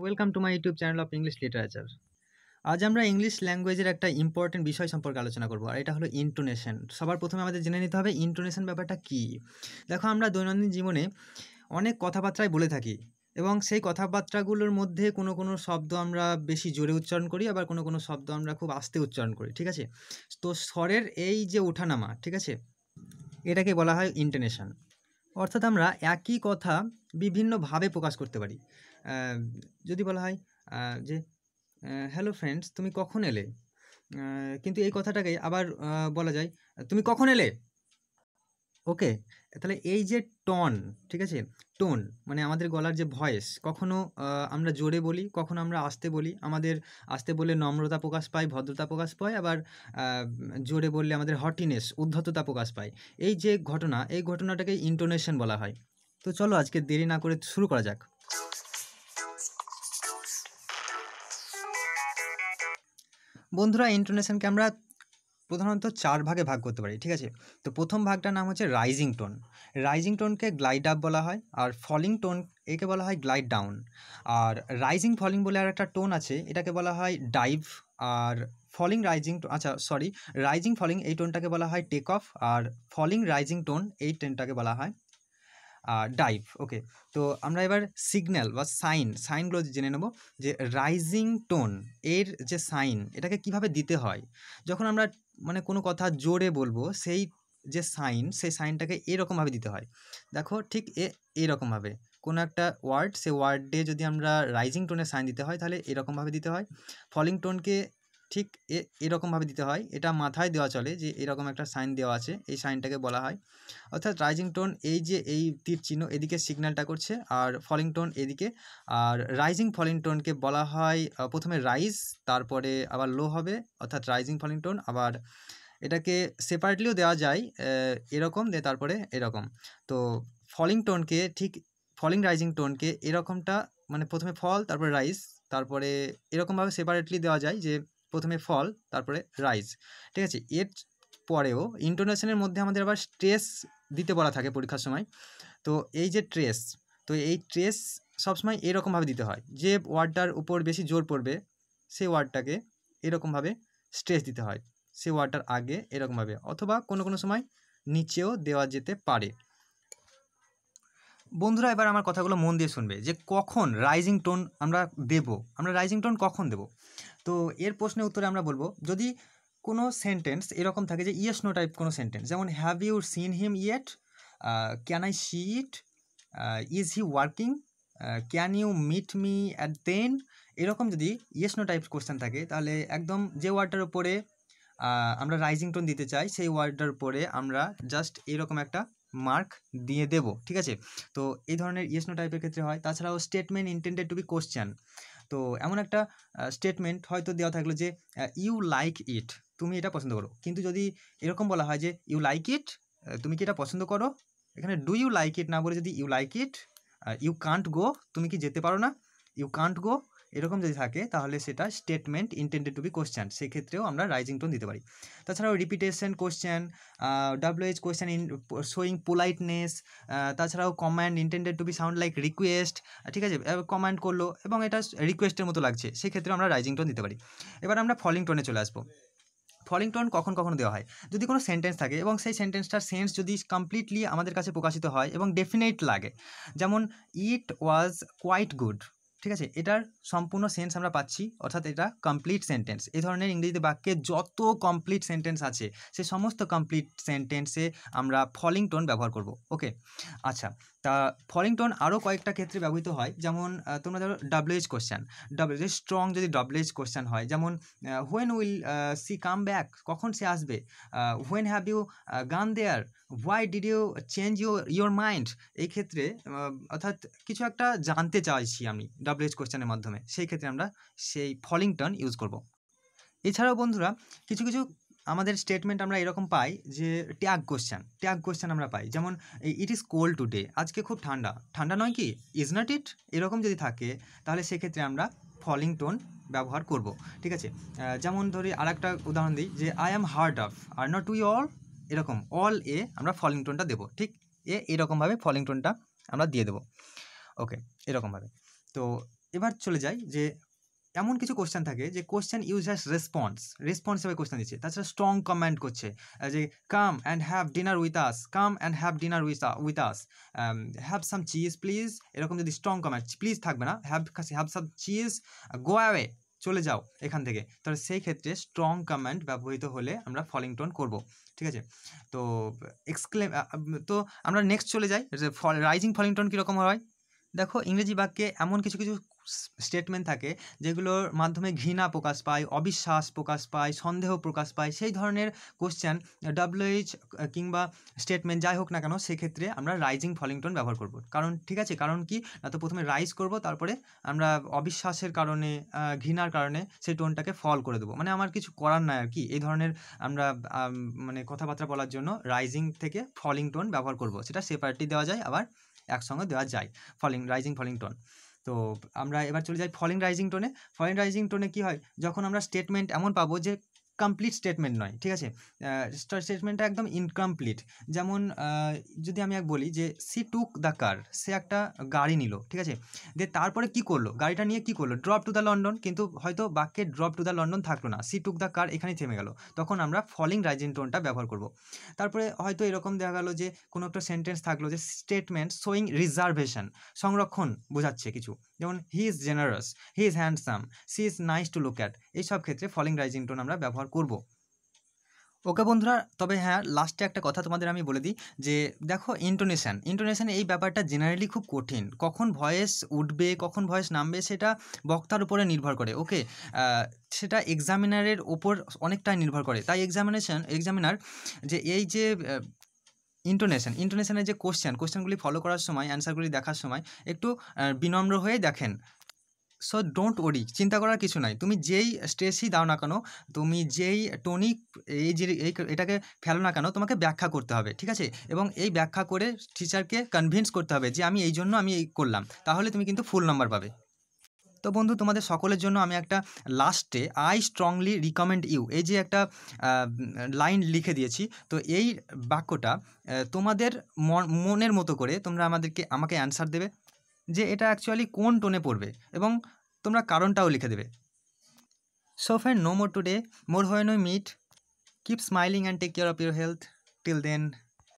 welcome to my YouTube channel of English literature আজ আমরা English ল্যাঙ্গুয়েজের একটা ইম্পর্টেন্ট বিষয় সম্পর্কে আলোচনা করবো আর এটা হলো ইন্টোনেশন সবার প্রথমে আমাদের জেনে নিতে হবে ইন্টোনেশন ব্যাপারটা কী দেখো আমরা দৈনন্দিন জীবনে অনেক কথাবার্তায় বলে থাকি এবং সেই কথাবার্তাগুলোর মধ্যে কোনো কোনো শব্দ আমরা বেশি জোরে উচ্চারণ করি আবার কোনো কোনো শব্দ আমরা খুব আস্তে উচ্চারণ করি ঠিক আছে তো স্বরের এই যে ওঠানামা ঠিক আছে এটাকে বলা হয় ইন্টোনেশন অর্থাৎ আমরা একই কথা বিভিন্নভাবে প্রকাশ করতে পারি যদি বলা হয় যে হ্যালো ফ্রেন্ডস তুমি কখন এলে কিন্তু এই কথাটাকে আবার বলা যায় তুমি কখন এলে ওকে তাহলে এই যে টন ঠিক আছে টোন মানে আমাদের গলার যে ভয়েস কখনো আমরা জোরে বলি কখনো আমরা আস্তে বলি আমাদের আস্তে বললে নম্রতা প্রকাশ পায় ভদ্রতা প্রকাশ পায় আবার জোরে বললে আমাদের হটিনেস উদ্ধততা প্রকাশ পায় এই যে ঘটনা এই ঘটনাটাকে ইন্টোনেশন বলা হয় তো চলো আজকে দেরি না করে শুরু করা যাক বন্ধুরা ইন্টোনেশনকে আমরা প্রধানত চার ভাগে ভাগ করতে পারি ঠিক আছে তো প্রথম ভাগটার নাম হচ্ছে রাইজিং টোন রাইজিং টোনকে গ্লাইড আপ বলা হয় আর ফলিং টোন একে বলা হয় গ্লাইড ডাউন আর রাইজিং ফলিং বলে আর একটা টোন আছে এটাকে বলা হয় ডাইভ আর ফলিং রাইজিং আচ্ছা সরি রাইজিং ফলিং এই টোনটাকে বলা হয় টেক অফ আর ফলিং রাইজিং টোন এই টোনটাকে বলা হয় ডাইভ ওকে তো আমরা এবার সিগন্যাল বা সাইন সাইনগুলো জেনে নেব যে রাইজিং টোন এর যে সাইন এটাকে কিভাবে দিতে হয় যখন আমরা মানে কোনো কথা জোরে বলবো সেই যে সাইন সেই সাইনটাকে এরকমভাবে দিতে হয় দেখো ঠিক এ এরকমভাবে কোনো একটা ওয়ার্ড সে ওয়ার্ডে যদি আমরা রাইজিং টোনে সাইন দিতে হয় তাহলে এরকমভাবে দিতে হয় ফলিং টোনকে ঠিক এ এরকমভাবে দিতে হয় এটা মাথায় দেওয়া চলে যে এরকম একটা সাইন দেওয়া আছে এই সাইনটাকে বলা হয় অর্থাৎ রাইজিং টোন এই যে এই তীর চিহ্ন এদিকে সিগন্যালটা করছে আর ফলিং টোন এদিকে আর রাইজিং ফলিং টোনকে বলা হয় প্রথমে রাইজ তারপরে আবার লো হবে অর্থাৎ রাইজিং ফলিং টোন আবার এটাকে সেপারেটলিও দেওয়া যায় এরকম দিয়ে তারপরে এরকম তো ফলিং টোনকে ঠিক ফলিং রাইজিং টোনকে এরকমটা মানে প্রথমে ফল তারপরে রাইস তারপরে এরকমভাবে সেপারেটলি দেওয়া যায় যে প্রথমে ফল তারপরে রাইজ ঠিক আছে এর পরেও ইন্টোনেশনের মধ্যে আমাদের আবার স্ট্রেস দিতে বলা থাকে পরীক্ষার সময় তো এই যে ট্রেস তো এই ট্রেস সবসময় এরকমভাবে দিতে হয় যে ওয়ার্ডটার উপর বেশি জোর পড়বে সেই ওয়ার্ডটাকে এরকমভাবে স্ট্রেস দিতে হয় সেই ওয়ার্ডটার আগে এরকমভাবে অথবা কোনো কোনো সময় নিচেও দেওয়া যেতে পারে বন্ধুরা এবার আমার কথাগুলো মন দিয়ে শুনবে যে কখন রাইজিং টোন আমরা দেব আমরা রাইজিং টোন কখন দেব তো এর প্রশ্নের উত্তরে আমরা বলবো যদি কোনো সেন্টেন্স এরকম থাকে যে ইয়েস নো টাইপ কোনো সেন্টেন্স যেমন have you seen him yet can I see it is he working can you meet me at then এরকম যদি ইয়েস নো টাইপ কোশ্চেন থাকে তাহলে একদম যে ওয়ার্ডটার উপরে আমরা রাইজিং টোন দিতে চাই সেই ওয়ার্ডটার উপরে আমরা জাস্ট এরকম একটা মার্ক দিয়ে দেব ঠিক আছে তো এই ধরনের নো টাইপের ক্ষেত্রে হয় তাছাড়াও statement intended to be question তো এমন একটা স্টেটমেন্ট হয়তো দেওয়া থাকলো যে ইউ লাইক ইট তুমি এটা পছন্দ করো কিন্তু যদি এরকম বলা হয় যে ইউ লাইক ইট তুমি কি এটা পছন্দ করো এখানে ডু ইউ লাইক ইট না বলে যদি you like it you can't go তুমি কি যেতে পারো না ইউ কান্ট গো এরকম যদি থাকে তাহলে সেটা statement intended to be question সেক্ষেত্রেও আমরা রাইজিং টোন দিতে পারি তাছাড়াও repetition question WH question in showing politeness তাছাড়াও command intended to be sound like request ঠিক আছে কমান্ড করলো এবং এটা রিকোয়েস্টের মতো লাগছে সেক্ষেত্রে আমরা রাইজিং টোন দিতে পারি এবার আমরা ফলিং টোনে চলে আসবো ফলিং টোন কখন কখন দেওয়া হয় যদি কোনো সেন্টেন্স থাকে এবং সেই সেন্টেন্সটার সেন্স যদি কমপ্লিটলি আমাদের কাছে প্রকাশিত হয় এবং ডেফিনেট লাগে যেমন ইট ওয়াজ কোয়াইট গুড ঠিক আছে এটার সম্পূর্ণ সেন্স আমরা পাচ্ছি অর্থাৎ এটা কমপ্লিট সেন্টেন্স এই ধরনের ইংরেজিতে বাক্যে যত কমপ্লিট সেন্টেন্স আছে সে সমস্ত কমপ্লিট সেন্টেন্সে আমরা ফলিং টোন ব্যবহার করব ওকে আচ্ছা তা ফলিংটন আরও কয়েকটা ক্ষেত্রে ব্যবহৃত হয় যেমন তোমরা ধরো ডাব্লুএইচ কোশ্চেন ডাব্লুএইচ স্ট্রং যদি ডাব্লুএইচ কোশ্চেন হয় যেমন when will she come back কখন সে আসবে when have you gone there why did you change your your mind এই ক্ষেত্রে অর্থাৎ কিছু একটা জানতে চাইছি আমি ডাব্লুএইচ কোশ্চেনের মাধ্যমে সেই ক্ষেত্রে আমরা সেই ফলিংটন ইউজ করব এছাড়াও বন্ধুরা কিছু কিছু আমাদের স্টেটমেন্ট আমরা এরকম পাই যে ট্যাগ কোশ্চেন ট্যাগ কোশ্চেন আমরা পাই যেমন ইট ইজ কোল্ড টুডে আজকে খুব ঠান্ডা ঠান্ডা নয় কি ইজ নট ইট এরকম যদি থাকে তাহলে সেক্ষেত্রে আমরা ফলিং টোন ব্যবহার করব ঠিক আছে যেমন ধরি আর একটা উদাহরণ দিই যে I am hard of are not we all এরকম অল এ আমরা ফলিং টোনটা দেবো ঠিক এ এরকমভাবে ফলিং টোনটা আমরা দিয়ে দেবো ওকে এরকমভাবে তো এবার চলে যাই যে এমন কিছু কোশ্চেন থাকে যে question use has response response হিসেবে কোশ্চেন দিচ্ছে তাছাড়া স্ট্রং কমেন্ট করছে যে come and have dinner with us come and have dinner with with us have some cheese please এরকম যদি স্ট্রং কমেন্ট প্লিজ থাকবে না have have some cheese go away চলে যাও এখান থেকে তাহলে সেই ক্ষেত্রে স্ট্রং কমেন্ট ব্যবহৃত হলে আমরা ফলিং টোন করবো ঠিক আছে তো এক্সক্লেম তো আমরা নেক্সট চলে যাই রাইজিং ফলিং টোন কীরকম হয় দেখো ইংরেজি বাক্যে এমন কিছু কিছু স্টেটমেন্ট থাকে যেগুলোর মাধ্যমে ঘৃণা প্রকাশ পায় অবিশ্বাস প্রকাশ পায় সন্দেহ প্রকাশ পায় সেই ধরনের কোশ্চেন ডাব্লুএইচ কিংবা স্টেটমেন্ট যাই হোক না কেন সেক্ষেত্রে আমরা রাইজিং ফলিং টোন ব্যবহার করব কারণ ঠিক আছে কারণ কি না তো প্রথমে রাইজ করব তারপরে আমরা অবিশ্বাসের কারণে ঘৃণার কারণে সেই টোনটাকে ফল করে দেবো মানে আমার কিছু করার নাই আর কি এই ধরনের আমরা মানে কথাবার্তা বলার জন্য রাইজিং থেকে ফলিং টোন ব্যবহার করব সেটা সেপারেটলি দেওয়া যায় আবার একসঙ্গে দেওয়া যায় ফলিং রাইজিং ফলিং টোন তো আমরা এবার চলে যাই ফলিং রাইজিং টোনে ফলিং রাইজিং টোনে কী হয় যখন আমরা স্টেটমেন্ট এমন পাবো যে কমপ্লিট স্টেটমেন্ট নয় ঠিক আছে স্টেটমেন্টটা একদম ইনকমপ্লিট যেমন যদি আমি এক বলি যে সি টুক দ্য কার সে একটা গাড়ি নিল ঠিক আছে দিয়ে তারপরে কি করলো গাড়িটা নিয়ে কি করলো ড্রপ টু দ্য লন্ডন কিন্তু হয়তো বাক্যে ড্রপ টু দ্য লন্ডন থাকলো না সি টুক দ্য কার এখানেই থেমে গেল তখন আমরা ফলিং রাইজিং টোনটা ব্যবহার করব তারপরে হয়তো এরকম দেখা গেল যে কোনো একটা সেন্টেন্স থাকলো যে স্টেটমেন্ট শোয়িং রিজার্ভেশন সংরক্ষণ বোঝাচ্ছে কিছু যেমন he is generous he is handsome she is nice to look at এই সব ক্ষেত্রে ফলিং রাইজিং টোন আমরা ব্যবহার করব ওকে বন্ধুরা তবে হ্যাঁ লাস্টে একটা কথা তোমাদের আমি বলে দিই যে দেখো ইন্টোনেশান ইন্টোনেশানে এই ব্যাপারটা জেনারেলি খুব কঠিন কখন ভয়েস উঠবে কখন ভয়েস নামবে সেটা বক্তার উপরে নির্ভর করে ওকে সেটা এক্সামিনারের ওপর অনেকটাই নির্ভর করে তাই এক্সামিনেশান এক্সামিনার যে এই যে ইন্টোনেশান ইন্টোনেশানের যে কোশ্চেন কোশ্চেনগুলি ফলো করার সময় অ্যান্সারগুলি দেখার সময় একটু বিনম্র হয়ে দেখেন সো ডোন্ট ওরি চিন্তা করার কিছু নাই তুমি যেই স্ট্রেসই দাও না কেন তুমি যেই টনিক এই যে এই এটাকে ফেলো না কেন তোমাকে ব্যাখ্যা করতে হবে ঠিক আছে এবং এই ব্যাখ্যা করে টিচারকে কনভিন্স করতে হবে যে আমি এই জন্য আমি এই করলাম তাহলে তুমি কিন্তু ফুল নাম্বার পাবে তো বন্ধু তোমাদের সকলের জন্য আমি একটা লাস্টে আই স্ট্রংলি রিকমেন্ড ইউ এই যে একটা লাইন লিখে দিয়েছি তো এই বাক্যটা তোমাদের মনের মতো করে তোমরা আমাদেরকে আমাকে অ্যান্সার দেবে যে এটা অ্যাকচুয়ালি কোন টোনে পড়বে এবং তোমরা কারণটাও লিখে দেবে so friend no more today more হয় no meet keep smiling and take care of your health till then